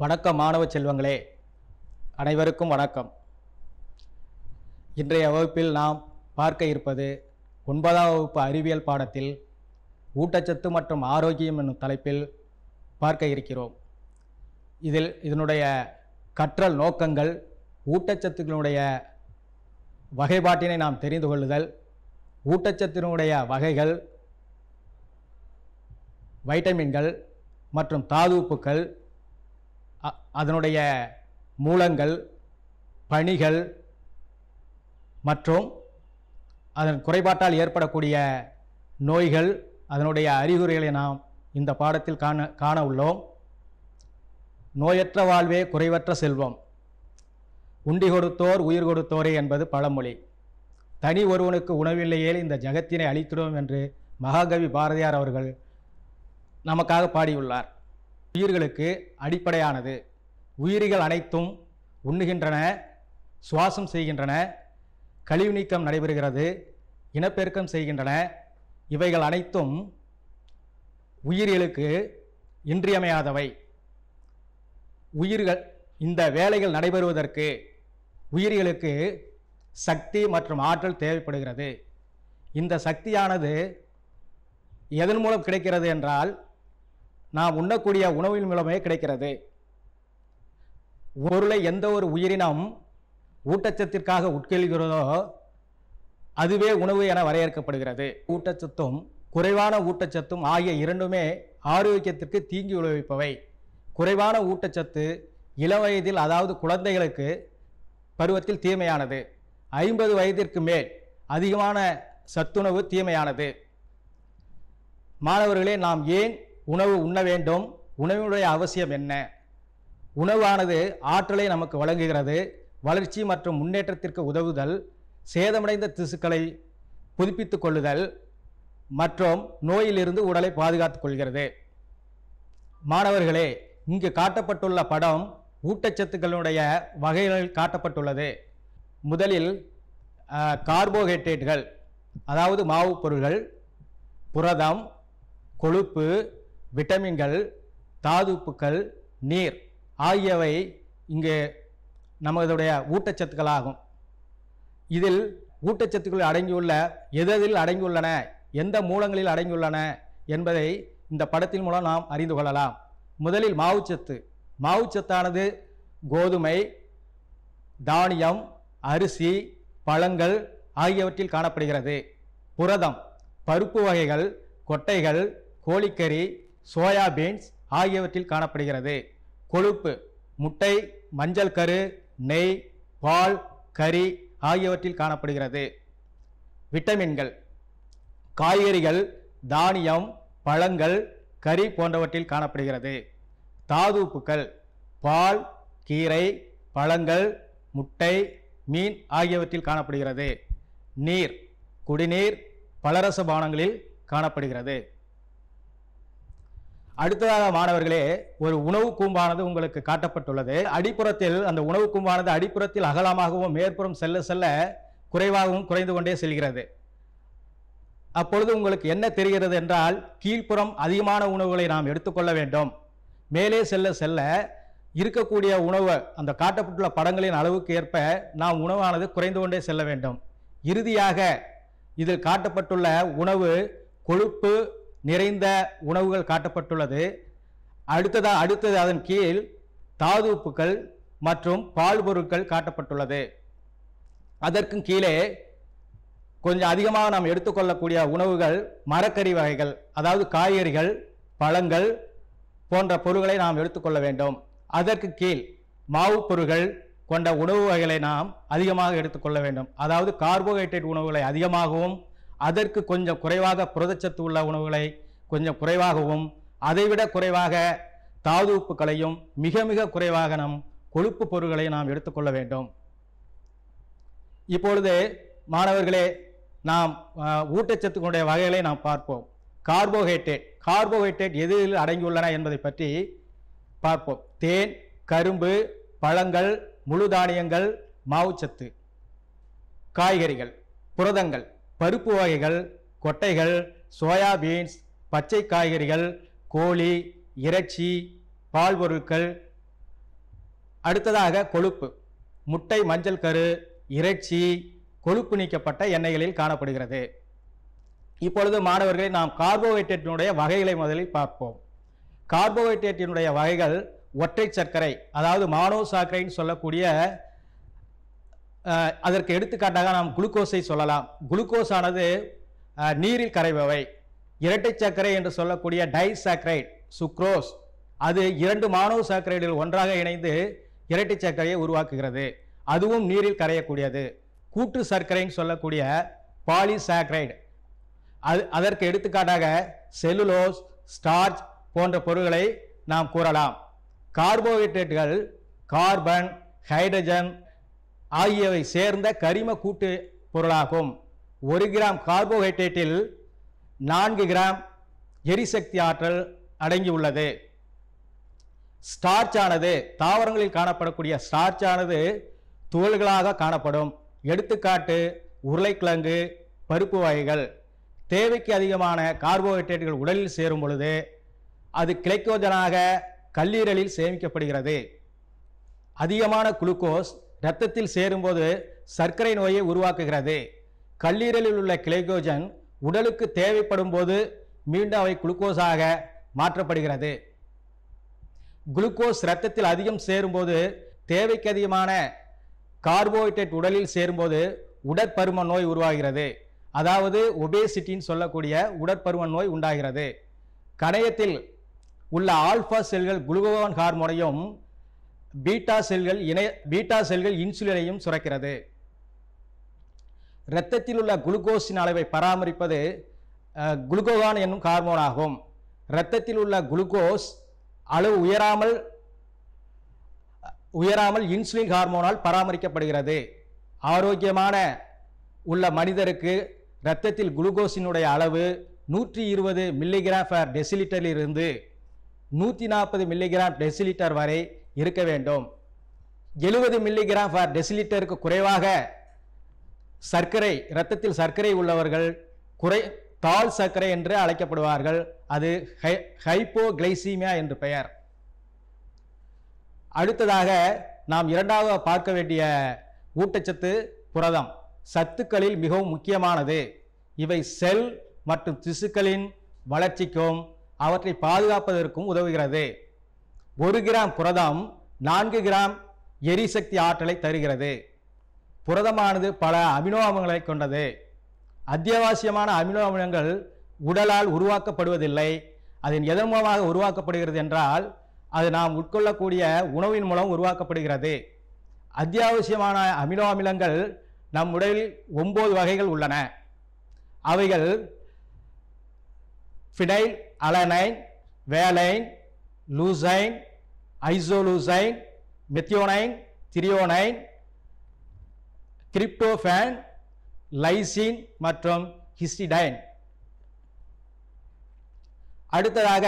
வணக்கம் மாணவ செல்வங்களே அனைவருக்கும் வணக்கம் இன்றைய வகுப்பில் நாம் பார்க்க இருப்பது ஒன்பதாம் வகுப்பு அறிவியல் பாடத்தில் ஊட்டச்சத்து மற்றும் ஆரோக்கியம் என்னும் தலைப்பில் பார்க்க இருக்கிறோம் இதில் இதனுடைய கற்றல் நோக்கங்கள் ஊட்டச்சத்துக்களுடைய வகைப்பாட்டினை நாம் தெரிந்து கொள்ளுதல் ஊட்டச்சத்தினுடைய வகைகள் வைட்டமின்கள் மற்றும் தாது உப்புக்கள் அதனுடைய மூலங்கள் பணிகள் மற்றும் அதன் குறைபாட்டால் ஏற்படக்கூடிய நோய்கள் அதனுடைய அறிகுறிகளை நாம் இந்த பாடத்தில் காண காண உள்ளோம் நோயற்ற வாழ்வே குறைவற்ற செல்வம் உண்டி கொடுத்தோர் உயிர் கொடுத்தோரே என்பது பழமொழி தனி ஒருவனுக்கு உணவில்லையே இந்த ஜகத்தினை அழித்திடுவோம் என்று மகாகவி பாரதியார் அவர்கள் நமக்காக பாடியுள்ளார் உயிர்களுக்கு அடிப்படையானது உயிரிகள் அனைத்தும் உண்ணுகின்றன சுவாசம் செய்கின்றன கழிவு நீக்கம் நடைபெறுகிறது இனப்பெருக்கம் செய்கின்றன இவைகள் அனைத்தும் உயிர்களுக்கு இன்றியமையாதவை உயிர்கள் இந்த வேலைகள் நடைபெறுவதற்கு உயிர்களுக்கு சக்தி மற்றும் ஆற்றல் தேவைப்படுகிறது இந்த சக்தியானது எதன் மூலம் கிடைக்கிறது என்றால் நாம் உண்ணக்கூடிய உணவின் மூலமே கிடைக்கிறது பொருளை எந்த ஒரு உயிரினம் ஊட்டச்சத்திற்காக உட்கொள்கிறதோ அதுவே உணவு என வரையறுக்கப்படுகிறது ஊட்டச்சத்தும் குறைவான ஊட்டச்சத்தும் ஆகிய இரண்டுமே ஆரோக்கியத்திற்கு தீங்கி விளைவிப்பவை குறைவான ஊட்டச்சத்து இளவயதில் வயதில் அதாவது குழந்தைகளுக்கு பருவத்தில் தீமையானது ஐம்பது வயதிற்கு மேல் அதிகமான சத்துணவு தீமையானது மாணவர்களே நாம் ஏன் உணவு உண்ண வேண்டும் உணவினுடைய அவசியம் என்ன உணவானது ஆற்றலை நமக்கு வழங்குகிறது வளர்ச்சி மற்றும் முன்னேற்றத்திற்கு உதவுதல் சேதமடைந்த திசுக்களை புதுப்பித்து கொள்ளுதல் மற்றும் நோயிலிருந்து உடலை பாதுகாத்துக் கொள்கிறது மாணவர்களே இங்கு காட்டப்பட்டுள்ள படம் ஊட்டச்சத்துக்களுடைய வகைகளில் காட்டப்பட்டுள்ளது முதலில் கார்போஹைட்ரேட்டுகள் அதாவது மாவுப் பொருள்கள் புரதம் கொழுப்பு விட்டமின்கள் தாதுப்புக்கள் நீர் ஆகியவை இங்கே நமதுடைய ஊட்டச்சத்துக்களாகும் இதில் ஊட்டச்சத்துக்கள் அடங்கியுள்ள எதில் அடங்கியுள்ளன எந்த மூலங்களில் அடங்கியுள்ளன என்பதை இந்த படத்தின் மூலம் நாம் அறிந்து கொள்ளலாம் முதலில் மாவுச்சத்து மாவுச்சத்தானது கோதுமை தானியம் அரிசி பழங்கள் ஆகியவற்றில் காணப்படுகிறது புரதம் பருப்பு வகைகள் கொட்டைகள் கோழிக்கறி சோயாபீன்ஸ் ஆகியவற்றில் காணப்படுகிறது கொழுப்பு முட்டை மஞ்சள் கரு நெய் பால் கறி ஆகியவற்றில் காணப்படுகிறது விட்டமின்கள் காய்கறிகள் தானியம் பழங்கள் கறி போன்றவற்றில் காணப்படுகிறது தாதுப்புக்கள் பால் கீரை பழங்கள் முட்டை மீன் ஆகியவற்றில் காணப்படுகிறது நீர் குடிநீர் பலரச பானங்களில் காணப்படுகிறது அடுத்ததாக மாணவர்களே ஒரு உணவு கூம்பானது உங்களுக்கு காட்டப்பட்டுள்ளது அடிப்புறத்தில் அந்த உணவு கூம்பானது அடிப்புறத்தில் அகலமாகவும் மேற்புறம் செல்ல செல்ல குறைவாகவும் குறைந்து கொண்டே செல்கிறது அப்பொழுது உங்களுக்கு என்ன தெரிகிறது என்றால் கீழ்ப்புறம் அதிகமான உணவுகளை நாம் எடுத்துக்கொள்ள வேண்டும் மேலே செல்ல செல்ல இருக்கக்கூடிய உணவு அந்த காட்டப்பட்டுள்ள படங்களின் அளவுக்கு ஏற்ப நாம் உணவானது குறைந்து கொண்டே செல்ல வேண்டும் இறுதியாக இதில் காட்டப்பட்டுள்ள உணவு கொழுப்பு நிறைந்த உணவுகள் காட்டப்பட்டுள்ளது அடுத்ததாக அடுத்தது அதன் கீழ் தாது உப்புக்கள் மற்றும் பால் பொருட்கள் காட்டப்பட்டுள்ளது அதற்கும் கீழே கொஞ்சம் அதிகமாக நாம் எடுத்துக்கொள்ளக்கூடிய உணவுகள் மரக்கறி வகைகள் அதாவது காய்கறிகள் பழங்கள் போன்ற பொருட்களை நாம் எடுத்துக்கொள்ள வேண்டும் அதற்கு கீழ் மாவுப் பொருட்கள் கொண்ட உணவு வகைகளை நாம் அதிகமாக எடுத்துக்கொள்ள வேண்டும் அதாவது கார்போஹைட்ரேட் உணவுகளை அதிகமாகவும் அதற்கு கொஞ்சம் குறைவாக புரதச்சத்து உள்ள உணவுகளை கொஞ்சம் குறைவாகவும் அதைவிட குறைவாக தாது உப்புகளையும் மிக மிக குறைவாக நம் கொழுப்பு பொருட்களை நாம் எடுத்துக்கொள்ள வேண்டும் இப்பொழுது மாணவர்களே நாம் ஊட்டச்சத்துக்களுடைய வகைகளை நாம் பார்ப்போம் கார்போஹைட்ரேட் கார்போஹைட்ரேட் எதில் அடங்கியுள்ளன என்பதை பற்றி பார்ப்போம் தேன் கரும்பு பழங்கள் முழு தானியங்கள் மாவுச்சத்து காய்கறிகள் புரதங்கள் பருப்பு வகைகள் கொட்டைகள் சோயா பீன்ஸ் பச்சை காய்கறிகள் கோழி இறைச்சி பால் பொருட்கள் அடுத்ததாக கொழுப்பு முட்டை மஞ்சள் கரு இறைச்சி கொழுப்பு நீக்கப்பட்ட எண்ணெய்களில் காணப்படுகிறது இப்பொழுது மாணவர்களை நாம் கார்போஹைட்ரேட்டினுடைய வகைகளை முதலில் பார்ப்போம் கார்போஹைட்ரேட்டினுடைய வகைகள் ஒற்றை சர்க்கரை அதாவது மானோசாக்கரைன்னு சொல்லக்கூடிய அதற்கு எடுத்துக்காட்டாக நாம் குளுக்கோஸை சொல்லலாம் குளுக்கோஸ் ஆனது நீரில் கரைபவை இரட்டை சர்க்கரை என்று சொல்லக்கூடிய டைசாக்ரைட் சுக்ரோஸ் அது இரண்டு மாணவ சாக்கரைடில் ஒன்றாக இணைந்து இரட்டை சர்க்கரையை உருவாக்குகிறது அதுவும் நீரில் கரையக்கூடியது கூட்டு சர்க்கரைன்னு சொல்லக்கூடிய பாலிசாக்ரைடு அது அதற்கு எடுத்துக்காட்டாக செல்லுலோஸ் ஸ்டார்ச் போன்ற பொருட்களை நாம் கூறலாம் கார்போஹைட்ரேட்டுகள் கார்பன் ஹைட்ரஜன் ஆகியவை சேர்ந்த கரிம கூட்டு பொருளாகும் ஒரு கிராம் கார்போஹைட்ரேட்டில் நான்கு கிராம் எரிசக்தி ஆற்றல் அடங்கியுள்ளது ஸ்டார்ச் ஆனது தாவரங்களில் காணப்படக்கூடிய ஸ்டார்ச் ஆனது துகள்களாக காணப்படும் எடுத்துக்காட்டு உருளைக்கிழங்கு பருப்பு வகைகள் தேவைக்கு அதிகமான கார்போஹைட்ரேட்டுகள் உடலில் சேரும் பொழுது அது கிளைக்கோஜனாக கல்லீரலில் சேமிக்கப்படுகிறது அதிகமான குளுக்கோஸ் ரத்தத்தில் சேரும்போது சர்க்கரை நோயை உருவாக்குகிறது கல்லீரலில் உள்ள கிளைகோஜன் உடலுக்கு தேவைப்படும் போது மீண்டும் அவை குளுக்கோஸாக மாற்றப்படுகிறது குளுக்கோஸ் ரத்தத்தில் அதிகம் சேரும்போது தேவைக்கு அதிகமான கார்போஹைட்ரேட் உடலில் சேரும்போது உடற்பரும நோய் உருவாகிறது அதாவது ஒபேசிட்டின்னு சொல்லக்கூடிய உடற்பருவ நோய் உண்டாகிறது கணையத்தில் உள்ள ஆல்ஃபா செல்கள் குளுகோவான் ஹார்மோனையும் பீட்டா செல்கள் இணைய பீட்டா செல்கள் இன்சுலினையும் சுரக்கிறது இரத்தத்தில் உள்ள குளுக்கோஸின் அளவை பராமரிப்பது குளுக்கோகான் என்னும் ஆகும் இரத்தத்தில் உள்ள குளுக்கோஸ் அளவு உயராமல் உயராமல் இன்சுலின் ஹார்மோனால் பராமரிக்கப்படுகிறது ஆரோக்கியமான உள்ள மனிதருக்கு இரத்தத்தில் குளுக்கோஸினுடைய அளவு நூற்றி இருபது மில்லிகிராம் டெசிலிட்டரில் டெசிலிட்டரிலிருந்து நூற்றி நாற்பது மில்லிகிராம் டெசிலிட்டர் வரை இருக்க வேண்டும் எழுபது மில்லிகிராம் ஃபார் டெசிலிட்டருக்கு குறைவாக சர்க்கரை இரத்தத்தில் சர்க்கரை உள்ளவர்கள் குறை தால் சர்க்கரை என்று அழைக்கப்படுவார்கள் அது ஹை ஹைப்போகிளைசீமியா என்று பெயர் அடுத்ததாக நாம் இரண்டாவது பார்க்க வேண்டிய ஊட்டச்சத்து புரதம் சத்துக்களில் மிகவும் முக்கியமானது இவை செல் மற்றும் திசுக்களின் வளர்ச்சிக்கும் அவற்றை பாதுகாப்பதற்கும் உதவுகிறது ஒரு கிராம் புரதம் நான்கு கிராம் எரிசக்தி ஆற்றலை தருகிறது புரதமானது பல அமினோ அமிலங்களை கொண்டது அத்தியாவசியமான அமினோ அமிலங்கள் உடலால் உருவாக்கப்படுவதில்லை அதன் எதன் மூலமாக உருவாக்கப்படுகிறது என்றால் அது நாம் உட்கொள்ளக்கூடிய உணவின் மூலம் உருவாக்கப்படுகிறது அத்தியாவசியமான அமினோ அமிலங்கள் நம் உடலில் ஒம்பது வகைகள் உள்ளன அவைகள் phenylalanine valine leucine isoleucine methionine threonine tryptophan lysine மற்றும் ஹிஸ்டிடைன் அடுத்ததாக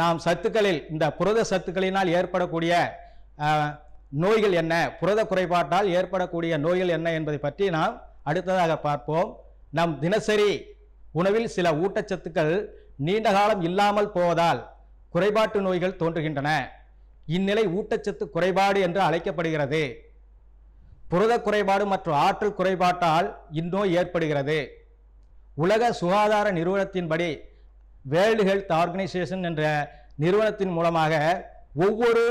நாம் சத்துக்களில் இந்த புரத சத்துக்களினால் ஏற்படக்கூடிய நோய்கள் என்ன புரத குறைபாட்டால் ஏற்படக்கூடிய நோய்கள் என்ன என்பதை பற்றி நாம் அடுத்ததாக பார்ப்போம் நம் தினசரி உணவில் சில ஊட்டச்சத்துக்கள் நீண்ட காலம் இல்லாமல் போவதால் குறைபாட்டு நோய்கள் தோன்றுகின்றன இந்நிலை ஊட்டச்சத்து குறைபாடு என்று அழைக்கப்படுகிறது புரத குறைபாடு மற்றும் ஆற்றல் குறைபாட்டால் இந்நோய் ஏற்படுகிறது உலக சுகாதார நிறுவனத்தின்படி வேர்ல்டு ஹெல்த் ஆர்கனைசேஷன் என்ற நிறுவனத்தின் மூலமாக ஒவ்வொரு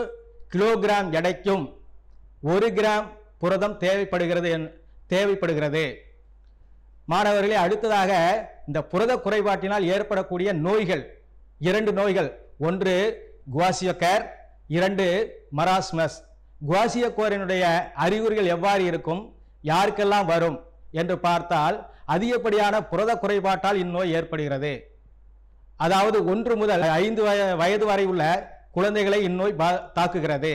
கிலோகிராம் எடைக்கும் ஒரு கிராம் புரதம் தேவைப்படுகிறது தேவைப்படுகிறது மாணவர்களே அடுத்ததாக இந்த புரத குறைபாட்டினால் ஏற்படக்கூடிய நோய்கள் இரண்டு நோய்கள் ஒன்று குவாசியோகேர் இரண்டு மராஸ்மஸ் குவாசியக்கோரினுடைய அறிகுறிகள் எவ்வாறு இருக்கும் யாருக்கெல்லாம் வரும் என்று பார்த்தால் அதிகப்படியான புரத குறைபாட்டால் இந்நோய் ஏற்படுகிறது அதாவது ஒன்று முதல் ஐந்து வயது வரை உள்ள குழந்தைகளை இந்நோய் தாக்குகிறது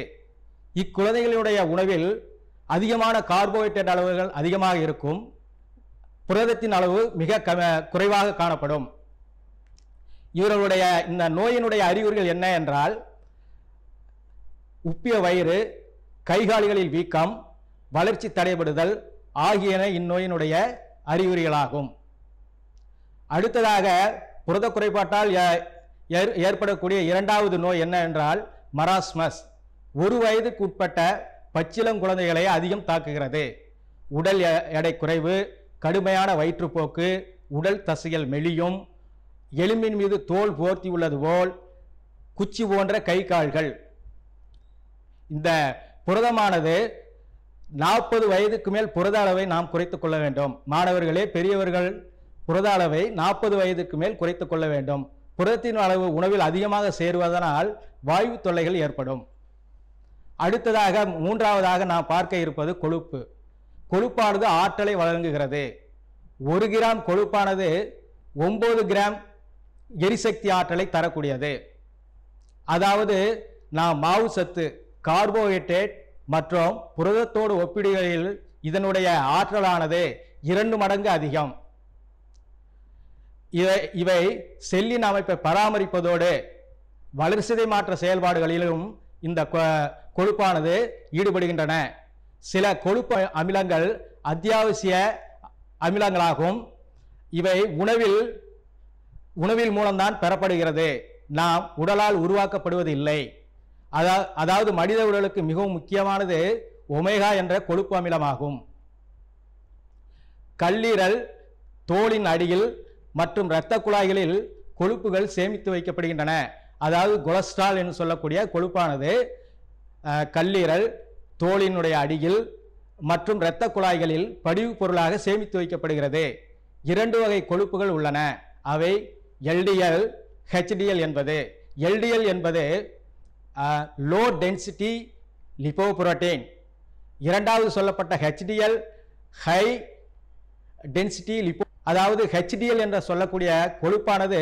இக்குழந்தைகளுடைய உணவில் அதிகமான கார்போஹைட்ரேட் அளவுகள் அதிகமாக இருக்கும் புரதத்தின் அளவு மிக குறைவாக காணப்படும் இவர்களுடைய இந்த நோயினுடைய அறிகுறிகள் என்ன என்றால் உப்பிய வயிறு கைகாலிகளில் வீக்கம் வளர்ச்சி தடைபடுதல் ஆகியன இந்நோயினுடைய அறிகுறிகளாகும் அடுத்ததாக புரத குறைபாட்டால் ஏற்படக்கூடிய இரண்டாவது நோய் என்ன என்றால் மராஸ்மஸ் ஒரு வயதுக்கு உட்பட்ட பச்சிலம் குழந்தைகளை அதிகம் தாக்குகிறது உடல் எடை குறைவு கடுமையான வயிற்றுப்போக்கு உடல் தசைகள் மெலியும் எலும்பின் மீது தோல் போர்த்தி உள்ளது போல் குச்சி போன்ற கை கால்கள் இந்த புரதமானது நாற்பது வயதுக்கு மேல் புரத அளவை நாம் குறைத்துக் கொள்ள வேண்டும் மாணவர்களே பெரியவர்கள் புரத அளவை நாற்பது வயதுக்கு மேல் குறைத்துக் கொள்ள வேண்டும் புரதத்தின் அளவு உணவில் அதிகமாக சேருவதனால் வாயு தொல்லைகள் ஏற்படும் அடுத்ததாக மூன்றாவதாக நாம் பார்க்க இருப்பது கொழுப்பு கொழுப்பானது ஆற்றலை வழங்குகிறது ஒரு கிராம் கொழுப்பானது ஒன்பது கிராம் எரிசக்தி ஆற்றலை தரக்கூடியது அதாவது நாம் மாவு சத்து கார்போஹைட்ரேட் மற்றும் புரதத்தோடு ஒப்பிடுகையில் இதனுடைய ஆற்றலானது இரண்டு மடங்கு அதிகம் இவை இவை செல்லின் அமைப்பை பராமரிப்பதோடு வளர்சிதை மாற்ற செயல்பாடுகளிலும் இந்த கொழுப்பானது ஈடுபடுகின்றன சில கொழுப்பு அமிலங்கள் அத்தியாவசிய அமிலங்களாகும் இவை உணவில் உணவில் மூலம்தான் பெறப்படுகிறது நாம் உடலால் உருவாக்கப்படுவது இல்லை அதா அதாவது மனித உடலுக்கு மிகவும் முக்கியமானது ஒமேகா என்ற கொழுப்பு அமிலமாகும் கல்லீரல் தோளின் அடியில் மற்றும் இரத்த குழாய்களில் கொழுப்புகள் சேமித்து வைக்கப்படுகின்றன அதாவது கொலஸ்ட்ரால் என்று சொல்லக்கூடிய கொழுப்பானது கல்லீரல் தோளினுடைய அடியில் மற்றும் இரத்த குழாய்களில் படிவு பொருளாக சேமித்து வைக்கப்படுகிறது இரண்டு வகை கொழுப்புகள் உள்ளன அவை எல்டிஎல் ஹெச்டிஎல் என்பது எல்டிஎல் என்பது லோ டென்சிட்டி புரோட்டீன் இரண்டாவது சொல்லப்பட்ட ஹெச்டிஎல் ஹை டென்சிட்டி லிப்போ அதாவது ஹெச்டிஎல் என்ற சொல்லக்கூடிய கொழுப்பானது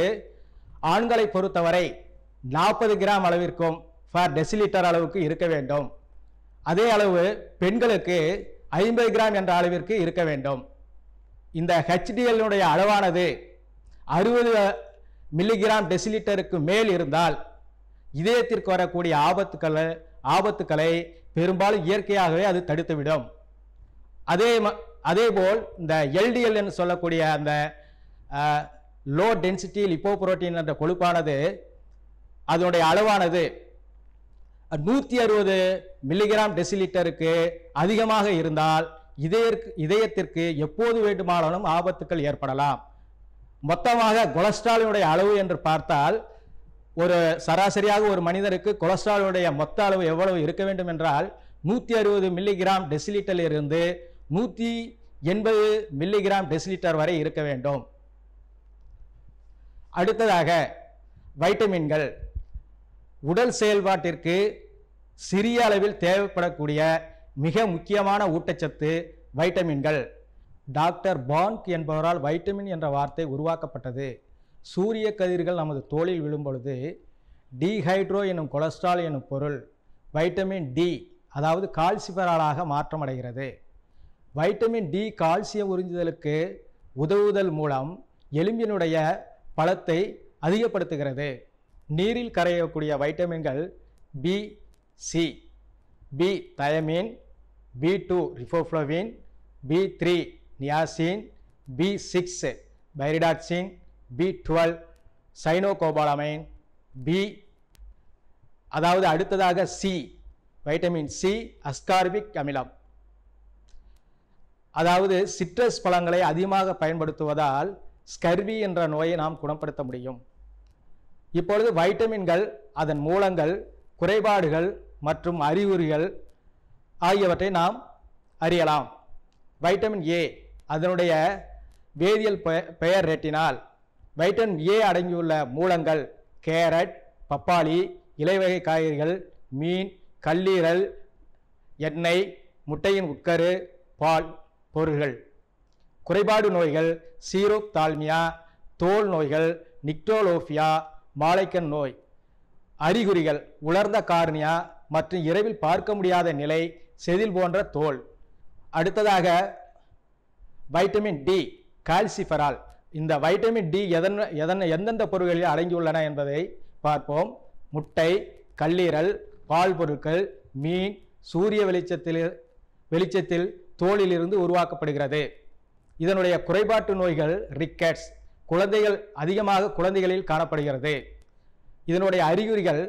ஆண்களை பொறுத்தவரை நாற்பது கிராம் அளவிற்கும் ஃபர் டெசிலிட்டர் அளவுக்கு இருக்க வேண்டும் அதே அளவு பெண்களுக்கு ஐம்பது கிராம் என்ற அளவிற்கு இருக்க வேண்டும் இந்த ஹெச்டிஎல்னுடைய அளவானது அறுபது மில்லிகிராம் டெசிலிட்டருக்கு மேல் இருந்தால் இதயத்திற்கு வரக்கூடிய ஆபத்துக்களை ஆபத்துக்களை பெரும்பாலும் இயற்கையாகவே அது தடுத்துவிடும் அதே அதே போல் இந்த எல்டிஎல் என்று சொல்லக்கூடிய அந்த லோ டென்சிட்டி புரோட்டீன் என்ற கொழுப்பானது அதனுடைய அளவானது நூற்றி அறுபது மில்லிகிராம் டெசிலிட்டருக்கு அதிகமாக இருந்தால் இதயத்திற்கு இதயத்திற்கு எப்போது வேண்டுமானாலும் ஆபத்துக்கள் ஏற்படலாம் மொத்தமாக கொலஸ்ட்ராலினுடைய அளவு என்று பார்த்தால் ஒரு சராசரியாக ஒரு மனிதருக்கு கொலஸ்ட்ராலுடைய மொத்த அளவு எவ்வளவு இருக்க வேண்டும் என்றால் நூற்றி அறுபது மில்லிகிராம் டெசிலிட்டர் இருந்து நூற்றி எண்பது மில்லிகிராம் டெசிலிட்டர் வரை இருக்க வேண்டும் அடுத்ததாக வைட்டமின்கள் உடல் செயல்பாட்டிற்கு சிறிய அளவில் தேவைப்படக்கூடிய மிக முக்கியமான ஊட்டச்சத்து வைட்டமின்கள் டாக்டர் பான்க் என்பவரால் வைட்டமின் என்ற வார்த்தை உருவாக்கப்பட்டது சூரிய கதிர்கள் நமது தோளில் விழும்பொழுது டீஹைட்ரோ எனும் கொலஸ்ட்ரால் எனும் பொருள் வைட்டமின் டி அதாவது கால்சிபராலாக மாற்றமடைகிறது வைட்டமின் டி கால்சிய உறிஞ்சுதலுக்கு உதவுதல் மூலம் எலும்பினுடைய பலத்தை அதிகப்படுத்துகிறது நீரில் கரையக்கூடிய வைட்டமின்கள் B C B thiamine B two riboflavin B three niacin B six pyridoxine B twelve cyanocobalamin B அதாவது அடுத்ததாக சி வைட்டமின் சி அஸ்கார்பிக் அமிலம் அதாவது சிட்ரஸ் பழங்களை அதிகமாக பயன்படுத்துவதால் ஸ்கர்வி என்ற நோயை நாம் குணப்படுத்த முடியும் இப்பொழுது வைட்டமின்கள் அதன் மூலங்கள் குறைபாடுகள் மற்றும் அறிகுறிகள் ஆகியவற்றை நாம் அறியலாம் வைட்டமின் ஏ அதனுடைய வேதியியல் பெயர் ரெட்டினால் வைட்டமின் ஏ அடங்கியுள்ள மூலங்கள் கேரட் பப்பாளி இலைவகை காய்கறிகள் மீன் கல்லீரல் எண்ணெய் முட்டையின் உட்கரு பால் பொருள்கள் குறைபாடு நோய்கள் சீரோக் தாழ்மியா தோல் நோய்கள் நிக்டோலோஃபியா மாலைக்கன் நோய் அறிகுறிகள் உலர்ந்த கார்னியா மற்றும் இரவில் பார்க்க முடியாத நிலை செதில் போன்ற தோல் அடுத்ததாக வைட்டமின் டி கால்சிஃபரால் இந்த வைட்டமின் டி எதன் எதன் எந்தெந்த பொருட்களில் அடங்கியுள்ளன என்பதை பார்ப்போம் முட்டை கல்லீரல் பால் பொருட்கள் மீன் சூரிய வெளிச்சத்தில் வெளிச்சத்தில் தோளிலிருந்து உருவாக்கப்படுகிறது இதனுடைய குறைபாட்டு நோய்கள் ரிக்கெட்ஸ் குழந்தைகள் அதிகமாக குழந்தைகளில் காணப்படுகிறது இதனுடைய அறிகுறிகள்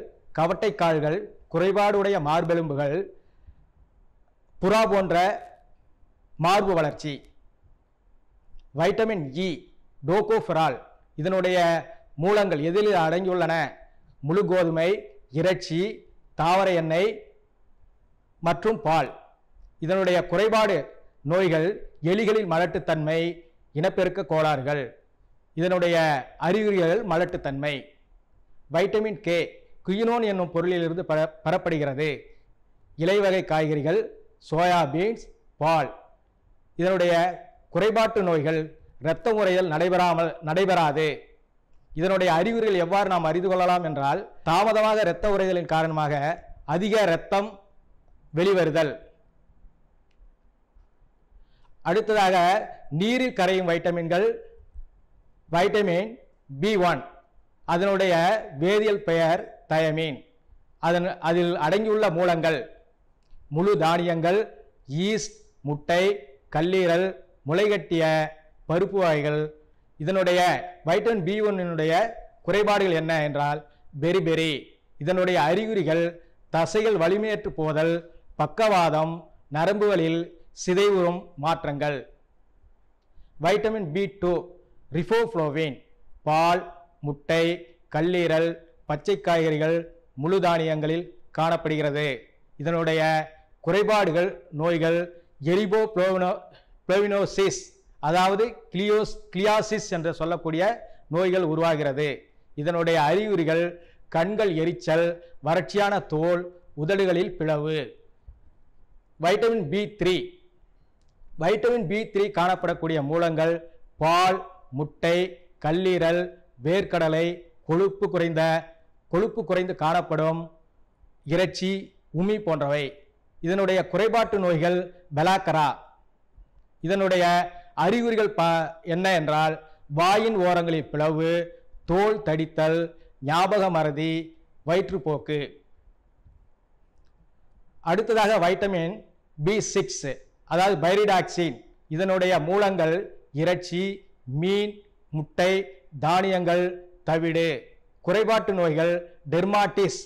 கால்கள் குறைபாடுடைய மார்பெலும்புகள் புறா போன்ற மார்பு வளர்ச்சி வைட்டமின் இ e, டோகோஃபரால் இதனுடைய மூலங்கள் எதில் அடங்கியுள்ளன முழு கோதுமை இறைச்சி தாவர எண்ணெய் மற்றும் பால் இதனுடைய குறைபாடு நோய்கள் எலிகளில் மலட்டுத்தன்மை இனப்பெருக்க கோளாறுகள் இதனுடைய அறிகுறிகள் மலட்டுத்தன்மை வைட்டமின் கே குயினோன் என்னும் பொருளிலிருந்து பர பெறப்படுகிறது இலைவகை காய்கறிகள் சோயா பீன்ஸ் பால் இதனுடைய குறைபாட்டு நோய்கள் இரத்த முறையில் நடைபெறாமல் நடைபெறாது இதனுடைய அறிகுறிகள் எவ்வாறு நாம் அறிந்து கொள்ளலாம் என்றால் தாமதமாக இரத்த உரைதலின் காரணமாக அதிக இரத்தம் வெளிவருதல் அடுத்ததாக நீரில் கரையும் வைட்டமின்கள் வைட்டமின் பி ஒன் அதனுடைய வேதியியல் பெயர் தயமீன் அதன் அதில் அடங்கியுள்ள மூலங்கள் முழு தானியங்கள் ஈஸ்ட் முட்டை கல்லீரல் முளைகட்டிய பருப்பு வகைகள் இதனுடைய வைட்டமின் பி ஒன்னினுடைய குறைபாடுகள் என்ன என்றால் பெரி இதனுடைய அறிகுறிகள் தசைகள் வலிமையற்று போதல் பக்கவாதம் நரம்புகளில் சிதைவுறும் மாற்றங்கள் வைட்டமின் பி டூ ரிஃபோஃப்ளோவின் பால் முட்டை கல்லீரல் பச்சை காய்கறிகள் முழு தானியங்களில் காணப்படுகிறது இதனுடைய குறைபாடுகள் நோய்கள் எரிபோ பிளவினோசிஸ் அதாவது கிளியோஸ் கிளியாசிஸ் என்று சொல்லக்கூடிய நோய்கள் உருவாகிறது இதனுடைய அறிகுறிகள் கண்கள் எரிச்சல் வறட்சியான தோல் உதடுகளில் பிளவு vitamin B three vitamin B three காணப்படக்கூடிய மூலங்கள் பால் முட்டை கல்லீரல் வேர்க்கடலை கொழுப்பு குறைந்த கொழுப்பு குறைந்து காணப்படும் இறைச்சி உமி போன்றவை இதனுடைய குறைபாட்டு நோய்கள் பெலாக்கரா இதனுடைய அறிகுறிகள் ப என்ன என்றால் வாயின் ஓரங்களில் பிளவு தோல் தடித்தல் ஞாபக மறதி வயிற்றுப்போக்கு அடுத்ததாக வைட்டமின் பி சிக்ஸ் அதாவது பைரிடாக்சின் இதனுடைய மூலங்கள் இறைச்சி மீன் முட்டை தானியங்கள் தவிடு குறைபாட்டு நோய்கள் டெர்மாட்டிஸ்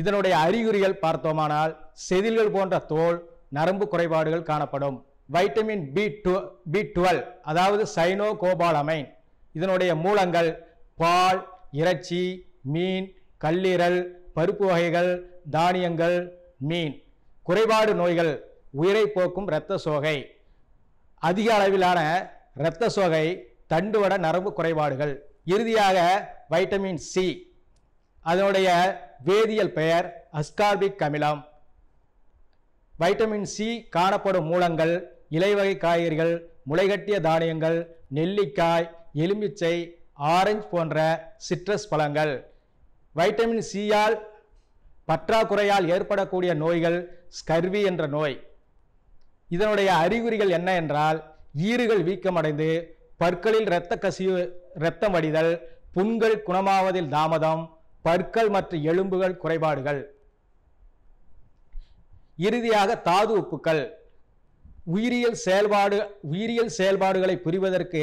இதனுடைய அறிகுறிகள் பார்த்தோமானால் செதில்கள் போன்ற தோல் நரம்பு குறைபாடுகள் காணப்படும் vitamin B two B twelve அதாவது சைனோ கோபாலமைன் இதனுடைய மூலங்கள் பால் இறைச்சி மீன் கல்லீரல் பருப்பு வகைகள் தானியங்கள் மீன் குறைபாடு நோய்கள் உயிரை போக்கும் இரத்த சோகை அதிக அளவிலான இரத்த சோகை தண்டுவட நரம்பு குறைபாடுகள் இறுதியாக வைட்டமின் சி அதனுடைய வேதியியல் பெயர் அஸ்கார்பிக் அமிலம் வைட்டமின் சி காணப்படும் மூலங்கள் இலைவகை காய்கறிகள் முளைகட்டிய தானியங்கள் நெல்லிக்காய் எலுமிச்சை ஆரஞ்சு போன்ற சிட்ரஸ் பழங்கள் வைட்டமின் சியால் பற்றாக்குறையால் ஏற்படக்கூடிய நோய்கள் ஸ்கர்வி என்ற நோய் இதனுடைய அறிகுறிகள் என்ன என்றால் ஈறுகள் வீக்கமடைந்து பற்களில் இரத்த கசிவு இரத்தம் வடிதல் புண்கள் குணமாவதில் தாமதம் பற்கள் மற்றும் எலும்புகள் குறைபாடுகள் இறுதியாக தாது உப்புக்கள் உயிரியல் செயல்பாடு உயிரியல் செயல்பாடுகளை புரிவதற்கு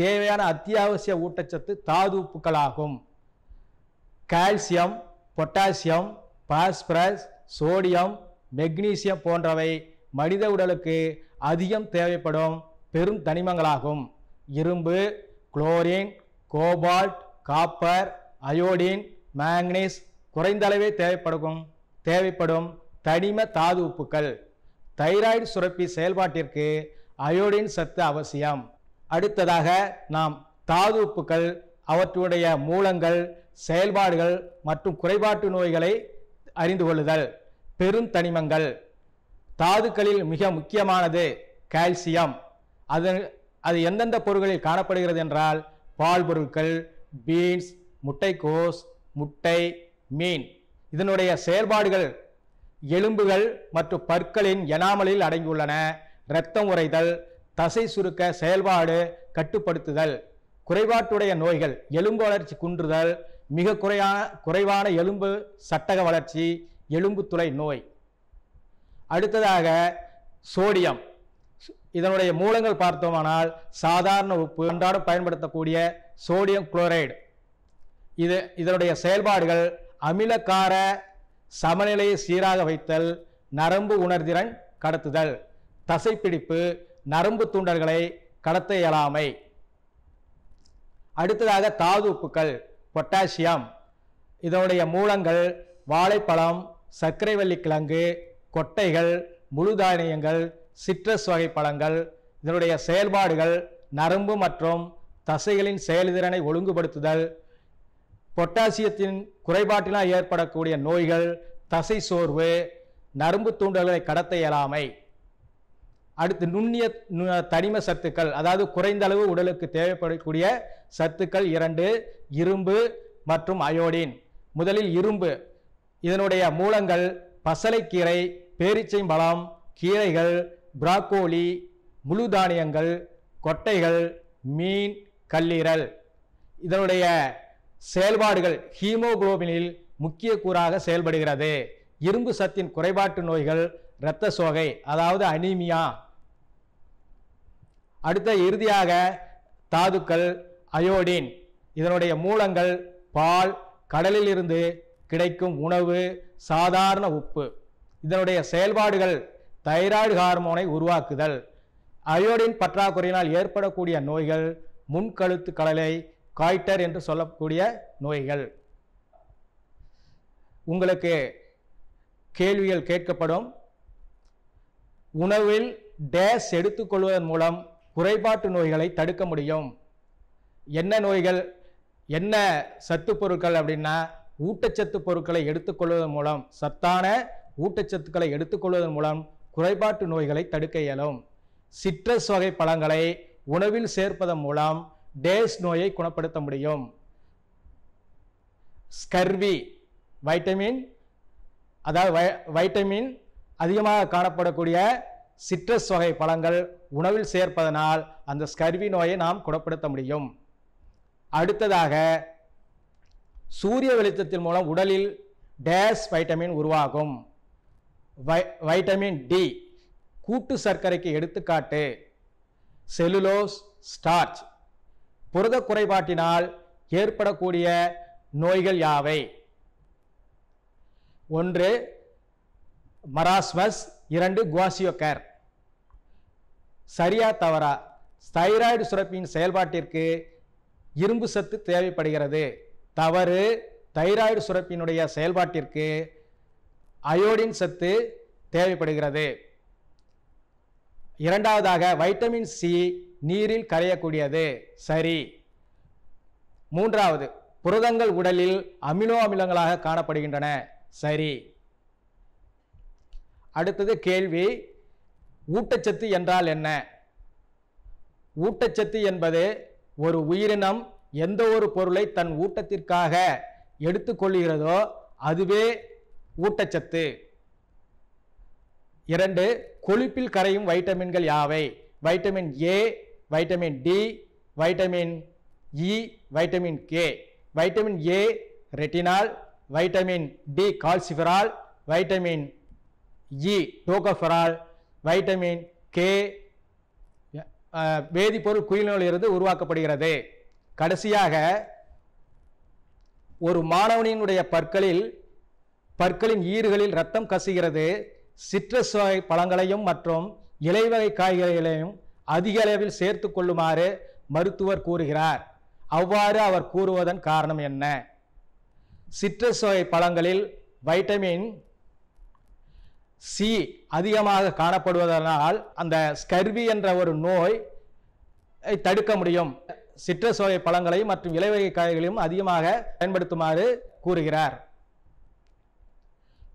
தேவையான அத்தியாவசிய ஊட்டச்சத்து தாது உப்புக்களாகும் calcium potassium phosphorus sodium magnesium போன்றவை மனித உடலுக்கு அதிகம் தேவைப்படும் பெரும் தனிமங்களாகும் இரும்பு chlorine cobalt copper iodine manganese குறைந்தளவே தேவைப்படும் தேவைப்படும் தனிம தாது உப்புக்கள் தைராய்டு சுரப்பி செயல்பாட்டிற்கு அயோடின் சத்து அவசியம் அடுத்ததாக நாம் தாது உப்புக்கள் அவற்றுடைய மூலங்கள் செயல்பாடுகள் மற்றும் குறைபாட்டு நோய்களை அறிந்து கொள்ளுதல் பெருந்தனிமங்கள் தாதுக்களில் மிக முக்கியமானது கால்சியம் அது அது எந்தெந்த பொருட்களில் காணப்படுகிறது என்றால் பால் பொருட்கள் பீன்ஸ் முட்டைக்கோஸ் முட்டை மீன் இதனுடைய செயல்பாடுகள் எலும்புகள் மற்றும் பற்களின் எனாமலில் அடங்கியுள்ளன இரத்தம் உறைதல் தசை சுருக்க செயல்பாடு கட்டுப்படுத்துதல் குறைபாட்டுடைய நோய்கள் எலும்பு வளர்ச்சி குன்றுதல் மிக குறையான குறைவான எலும்பு சட்டக வளர்ச்சி எலும்பு துளை நோய் அடுத்ததாக சோடியம் இதனுடைய மூலங்கள் பார்த்தோமானால் சாதாரண உப்பு அன்றாடம் பயன்படுத்தக்கூடிய சோடியம் குளோரைடு இது இதனுடைய செயல்பாடுகள் அமிலக்கார சமநிலையை சீராக வைத்தல் நரம்பு உணர்திறன் கடத்துதல் தசைப்பிடிப்பு நரம்பு தூண்டல்களை கடத்த இயலாமை அடுத்ததாக தாது உப்புக்கள் பொட்டாசியம் இதனுடைய மூலங்கள் வாழைப்பழம் சர்க்கரை கிழங்கு கொட்டைகள் முழு தானியங்கள் சிட்ரஸ் வகை பழங்கள் இதனுடைய செயல்பாடுகள் நரம்பு மற்றும் தசைகளின் செயல்திறனை ஒழுங்குபடுத்துதல் பொட்டாசியத்தின் குறைபாட்டினால் ஏற்படக்கூடிய நோய்கள் தசை சோர்வு நரம்பு தூண்டல்களை கடத்த இயலாமை அடுத்து நுண்ணிய தனிம சத்துக்கள் அதாவது குறைந்த அளவு உடலுக்கு தேவைப்படக்கூடிய சத்துக்கள் இரண்டு இரும்பு மற்றும் அயோடின் முதலில் இரும்பு இதனுடைய மூலங்கள் பசலைக்கீரை பேரிச்சை கீரைகள் பிராக்கோலி முழு தானியங்கள் கொட்டைகள் மீன் கல்லீரல் இதனுடைய செயல்பாடுகள் ஹீமோகுளோபினில் முக்கிய கூறாக செயல்படுகிறது இரும்பு சத்தின் குறைபாட்டு நோய்கள் இரத்த சோகை அதாவது அனீமியா அடுத்த இறுதியாக தாதுக்கள் அயோடின் இதனுடைய மூலங்கள் பால் கடலில் இருந்து கிடைக்கும் உணவு சாதாரண உப்பு இதனுடைய செயல்பாடுகள் தைராய்டு ஹார்மோனை உருவாக்குதல் அயோடின் பற்றாக்குறையினால் ஏற்படக்கூடிய நோய்கள் முன்கழுத்து கடலை காய்டர் என்று சொல்லக்கூடிய நோய்கள் உங்களுக்கு கேள்விகள் கேட்கப்படும் உணவில் டேஸ் எடுத்துக்கொள்வதன் மூலம் குறைபாட்டு நோய்களை தடுக்க முடியும் என்ன நோய்கள் என்ன சத்து பொருட்கள் அப்படின்னா ஊட்டச்சத்து பொருட்களை எடுத்துக்கொள்வதன் மூலம் சத்தான ஊட்டச்சத்துக்களை எடுத்துக்கொள்வதன் மூலம் குறைபாட்டு நோய்களை தடுக்க இயலும் சிட்ரஸ் வகை பழங்களை உணவில் சேர்ப்பதன் மூலம் டேஸ் நோயை குணப்படுத்த முடியும் ஸ்கர்வி வைட்டமின் அதாவது வைட்டமின் அதிகமாக காணப்படக்கூடிய சிட்ரஸ் வகை பழங்கள் உணவில் சேர்ப்பதனால் அந்த ஸ்கர்வி நோயை நாம் குணப்படுத்த முடியும் அடுத்ததாக சூரிய வெளிச்சத்தின் மூலம் உடலில் டேஸ் வைட்டமின் உருவாகும் வை வைட்டமின் டி கூட்டு சர்க்கரைக்கு எடுத்துக்காட்டு செலுலோஸ் ஸ்டார்ச் புரத குறைபாட்டினால் ஏற்படக்கூடிய நோய்கள் யாவை ஒன்று மராஸ்மஸ் இரண்டு குவாசியோக்கர் சரியா தவறா தைராய்டு சுரப்பியின் செயல்பாட்டிற்கு இரும்பு சத்து தேவைப்படுகிறது தவறு தைராய்டு சுரப்பினுடைய செயல்பாட்டிற்கு அயோடின் சத்து தேவைப்படுகிறது இரண்டாவதாக வைட்டமின் சி நீரில் கரையக்கூடியது சரி மூன்றாவது புரதங்கள் உடலில் அமினோ அமிலங்களாக காணப்படுகின்றன சரி அடுத்தது கேள்வி ஊட்டச்சத்து என்றால் என்ன ஊட்டச்சத்து என்பது ஒரு உயிரினம் எந்த ஒரு பொருளை தன் ஊட்டத்திற்காக எடுத்துக்கொள்கிறதோ அதுவே ஊட்டச்சத்து இரண்டு கொழுப்பில் கரையும் வைட்டமின்கள் யாவை vitamin A vitamin D vitamin E vitamin K vitamin A retinol vitamin D calciferol vitamin E tocopherol vitamin K வேதிப்பொருள் குயிலிருந்து உருவாக்கப்படுகிறது கடைசியாக ஒரு மாணவனினுடைய பற்களில் பற்களின் ஈறுகளில் ரத்தம் கசுகிறது சிட்ரஸ் பழங்களையும் மற்றும் இலைவகை காய்கறிகளையும் அதிக அளவில் சேர்த்து கொள்ளுமாறு மருத்துவர் கூறுகிறார் அவ்வாறு அவர் கூறுவதன் காரணம் என்ன சிட்ரஸ் வகை பழங்களில் வைட்டமின் சி அதிகமாக காணப்படுவதனால் அந்த ஸ்கர்வி என்ற ஒரு நோய் தடுக்க முடியும் சிட்ரஸ் வகை பழங்களை மற்றும் இலைவகை காய்களையும் அதிகமாக பயன்படுத்துமாறு கூறுகிறார்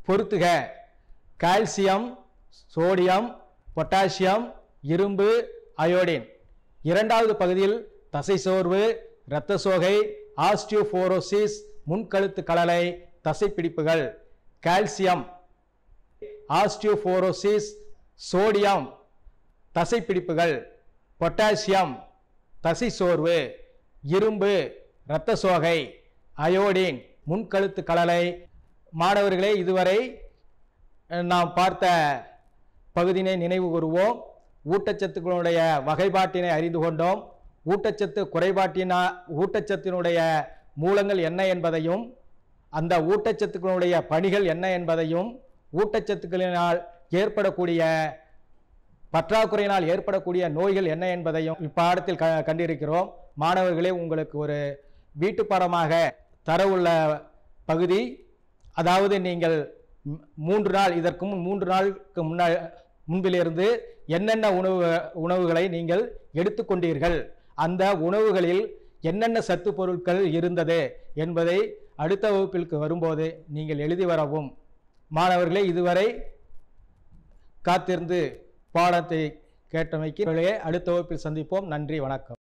பொருத்துக கால்சியம் சோடியம் பொட்டாசியம் இரும்பு அயோடின் இரண்டாவது பகுதியில் தசை சோர்வு இரத்த சோகை ஆஸ்டியோபோரோசிஸ் முன்கழுத்து கலலை தசைப்பிடிப்புகள் கால்சியம் ஆஸ்டியோபோரோசிஸ் சோடியம் தசைப்பிடிப்புகள் பொட்டாசியம் தசை சோர்வு இரும்பு இரத்த சோகை அயோடின் முன்கழுத்து கலலை மாணவர்களே இதுவரை நாம் பார்த்த பகுதியினை நினைவு கூறுவோம் ஊட்டச்சத்துக்களுடைய வகைப்பாட்டினை அறிந்து கொண்டோம் ஊட்டச்சத்து குறைபாட்டினா ஊட்டச்சத்தினுடைய மூலங்கள் என்ன என்பதையும் அந்த ஊட்டச்சத்துக்களுடைய பணிகள் என்ன என்பதையும் ஊட்டச்சத்துக்களினால் ஏற்படக்கூடிய பற்றாக்குறையினால் ஏற்படக்கூடிய நோய்கள் என்ன என்பதையும் இப்பாடத்தில் க கண்டிருக்கிறோம் மாணவர்களே உங்களுக்கு ஒரு வீட்டு பாடமாக தரவுள்ள பகுதி அதாவது நீங்கள் மூன்று நாள் இதற்கு முன் மூன்று நாளுக்கு முன்னா முன்பிலிருந்து என்னென்ன உணவு உணவுகளை நீங்கள் எடுத்துக்கொண்டீர்கள் அந்த உணவுகளில் என்னென்ன சத்து பொருட்கள் இருந்தது என்பதை அடுத்த வகுப்பிற்கு வரும்போது நீங்கள் எழுதி வரவும் மாணவர்களே இதுவரை காத்திருந்து பாடத்தை கேட்டமைக்கு அடுத்த வகுப்பில் சந்திப்போம் நன்றி வணக்கம்